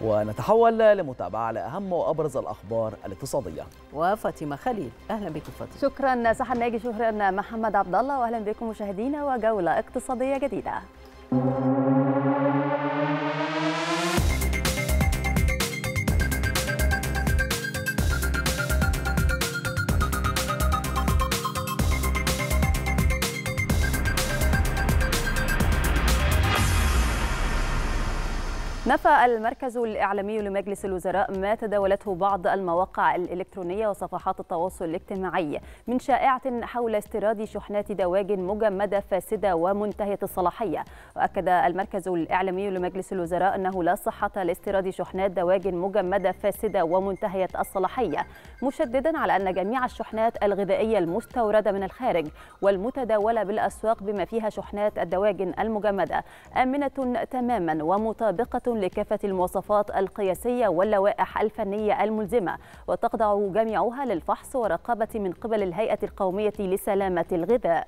ونتحول لمتابعة لأهم وأبرز الأخبار الاقتصادية وفاطمة خليل أهلا بك فاطمة شكرا سحر ناجي شكرا محمد عبد الله وأهلا بكم مشاهدينا وجولة اقتصادية جديدة نفى المركز الإعلامي لمجلس الوزراء ما تداولته بعض المواقع الإلكترونية وصفحات التواصل الاجتماعي من شائعة حول استيراد شحنات دواجن مجمدة فاسدة ومنتهية الصلاحية وأكد المركز الإعلامي لمجلس الوزراء أنه لا صحة لاستيراد شحنات دواجن مجمدة فاسدة ومنتهية الصلاحية مشددا على أن جميع الشحنات الغذائية المستوردة من الخارج والمتداولة بالأسواق بما فيها شحنات الدواجن المجمدة آمنة تماما ومطابقة لكافة المواصفات القياسية واللوائح الفنية الملزمة وتخضع جميعها للفحص ورقابة من قبل الهيئة القومية لسلامة الغذاء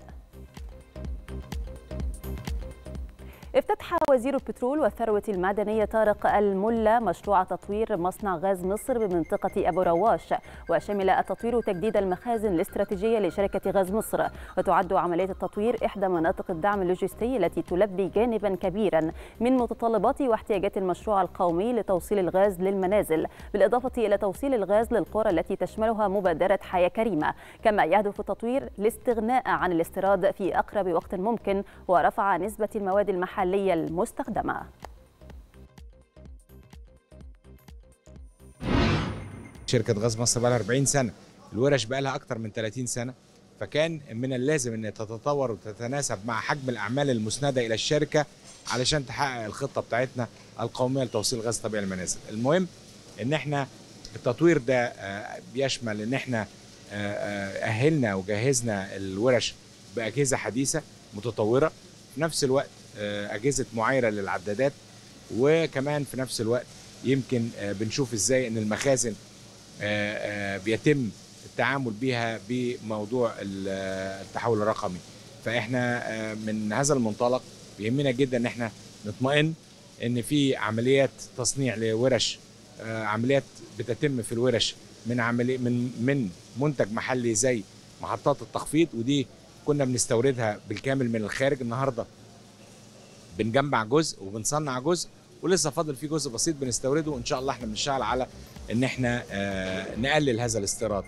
افتتح وزير البترول والثروة المعدنية طارق الملا مشروع تطوير مصنع غاز مصر بمنطقة أبو رواش وشمل التطوير تجديد المخازن الاستراتيجية لشركة غاز مصر وتعد عملية التطوير إحدى مناطق الدعم اللوجستي التي تلبي جانبا كبيرا من متطلبات واحتياجات المشروع القومي لتوصيل الغاز للمنازل بالإضافة إلى توصيل الغاز للقرى التي تشملها مبادرة حياة كريمة كما يهدف التطوير الاستغناء عن الاستيراد في أقرب وقت ممكن ورفع نسبة المواد المحلية المحلية المستخدمة شركة غاز مصر بقى لها 40 سنة الورش بقى لها أكتر من 30 سنة فكان من اللازم أن تتطور وتتناسب مع حجم الأعمال المسندة إلى الشركة علشان تحقق الخطة بتاعتنا القومية لتوصيل غاز طبيعي المنازل المهم أن احنا التطوير ده آه، بيشمل أن احنا آه، آه، أهلنا وجهزنا الورش بأجهزة حديثة متطورة في نفس الوقت آه، اجهزه معايره للعدادات وكمان في نفس الوقت يمكن آه، بنشوف ازاي ان المخازن آه، بيتم التعامل بيها بموضوع التحول الرقمي فاحنا من هذا المنطلق بيهمنا جدا ان احنا نطمئن ان في عمليات تصنيع لورش عمليات بتتم في الورش من عملي من من منتج محلي زي محطات التخفيض ودي كنا بنستوردها بالكامل من الخارج النهارده بنجمع جزء وبنصنع جزء ولسه فاضل فيه جزء بسيط بنستورده وان شاء الله احنا بنشتغل على ان احنا آه، نقلل هذا الاستيراد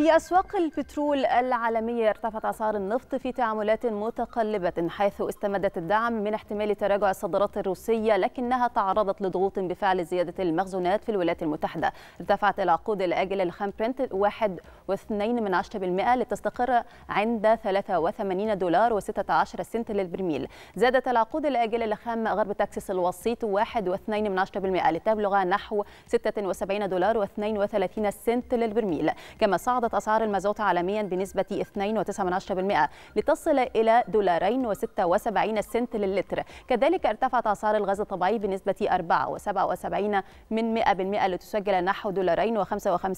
في أسواق البترول العالمية ارتفعت أسعار النفط في تعاملات متقلبة حيث استمدت الدعم من احتمال تراجع الصادرات الروسية لكنها تعرضت لضغوط بفعل زيادة المخزونات في الولايات المتحدة ارتفعت العقود الآجلة للخام برنت 1.2% لتستقر عند 83 دولار و16 سنت للبرميل زادت العقود الآجلة لخام غرب تكساس الوسيط 1.2% لتبلغ نحو 76 دولار و32 سنت للبرميل كما صعدت انخفضت أسعار المازوت عالميا بنسبة 2.9% لتصل إلى دولارين و76 سنت للتر كذلك ارتفعت أسعار الغاز الطبيعي بنسبة 4.77 من 100% لتسجل نحو دولارين و55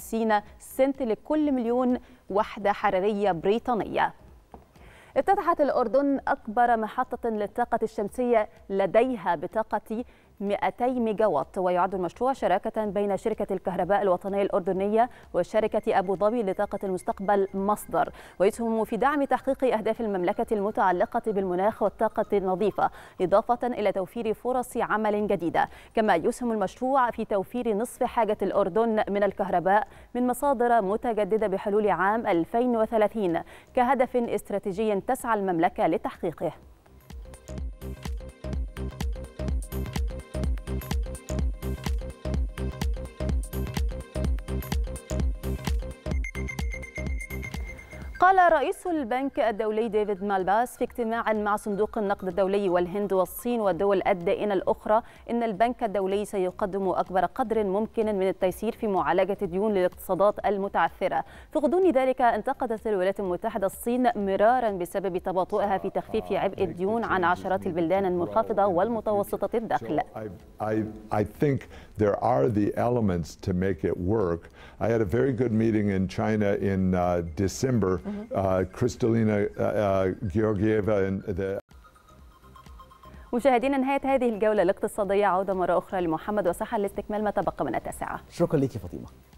سنت لكل مليون وحدة حرارية بريطانية افتتحت الأردن أكبر محطة للطاقة الشمسية لديها بطاقة 200 ميجا وات ويعد المشروع شراكة بين شركة الكهرباء الوطنية الأردنية وشركة أبو ظبي لطاقة المستقبل مصدر ويسهم في دعم تحقيق أهداف المملكة المتعلقة بالمناخ والطاقة النظيفة إضافة إلى توفير فرص عمل جديدة كما يسهم المشروع في توفير نصف حاجة الأردن من الكهرباء من مصادر متجددة بحلول عام 2030 كهدف استراتيجي تسعى المملكة لتحقيقه قال رئيس البنك الدولي ديفيد مالباس في اجتماع مع صندوق النقد الدولي والهند والصين والدول الدائنة الأخرى إن البنك الدولي سيقدم أكبر قدر ممكن من التيسير في معالجة الديون للاقتصادات المتعثرة في غضون ذلك انتقدت الولايات المتحدة الصين مرارا بسبب تباطؤها في تخفيف عبء الديون عن عشرات البلدان المنخفضة والمتوسطة الدخل there are the elements to make it work. I had a very good meeting in China in uh, December. Mm -hmm. uh, Kristalina uh, uh, Georgieva and the مشاهدينا نهاية هذه الجولة الاقتصادية عودة مرة أخرى لمحمد وصحة لاستكمال ما تبقى من التاسعة شكرا لك فاطمة